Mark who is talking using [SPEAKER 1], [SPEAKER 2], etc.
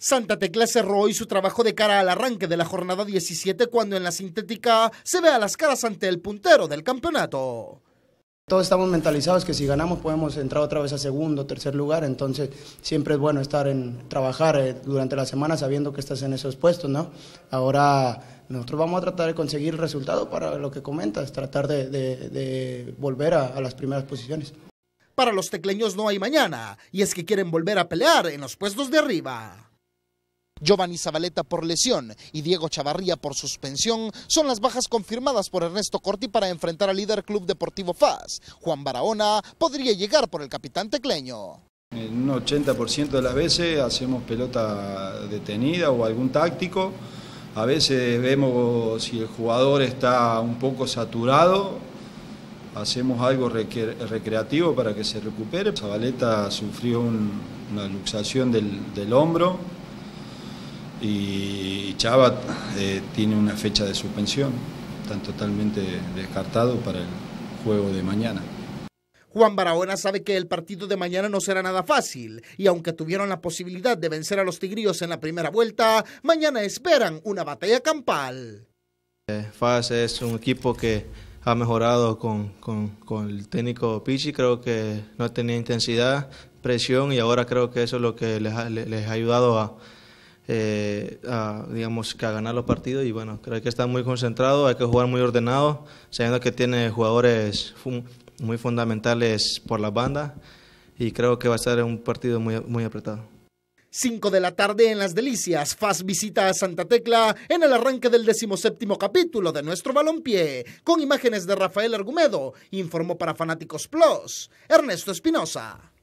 [SPEAKER 1] Santa Tecla cerró hoy su trabajo de cara al arranque de la jornada 17 cuando en la sintética se ve a las caras ante el puntero del campeonato. Todos estamos
[SPEAKER 2] mentalizados que si ganamos podemos entrar otra vez a segundo, tercer lugar, entonces siempre es bueno estar en trabajar eh, durante la semana sabiendo que estás en esos puestos, ¿no? Ahora nosotros vamos a tratar de conseguir el resultado para lo que comentas, tratar de, volver a, a las primeras
[SPEAKER 1] posiciones. Para los tecleños no hay mañana, y es que quieren volver a pelear en los puestos de arriba. Giovanni Zabaleta por lesión y Diego Chavarría por suspensión son las bajas confirmadas por Ernesto Corti para enfrentar al líder Club Deportivo FAS. Juan Barahona podría llegar por el capitán tecleño.
[SPEAKER 3] En un 80% de las veces hacemos pelota detenida o algún táctico. A veces vemos si el jugador está un poco saturado, hacemos algo recreativo para que se recupere. Zabaleta sufrió una luxación del hombro, y Chávez eh, tiene una fecha de suspensión, están totalmente descartado para el juego de mañana.
[SPEAKER 1] Juan Barahona sabe que el partido de mañana no será nada fácil y aunque tuvieron la posibilidad de vencer a los tigríos en la primera vuelta, mañana esperan una batalla campal.
[SPEAKER 4] Eh, FAS es un equipo que ha mejorado con, el técnico Pichi, creo que no tenía intensidad, presión y ahora creo que eso es lo que les ha ayudado a, eh, digamos, que a ganar los partidos y bueno, creo que está muy concentrado, hay que jugar muy ordenado, sabiendo que tiene jugadores muy fundamentales por la banda y creo que va a ser un partido muy, muy apretado.
[SPEAKER 1] 5 de la tarde en Las Delicias, Faz visita a Santa Tecla en el arranque del decimoséptimo capítulo de nuestro balompié, con imágenes de Rafael Argumedo, informó para Fanáticos
[SPEAKER 3] Plus, Ernesto Espinosa.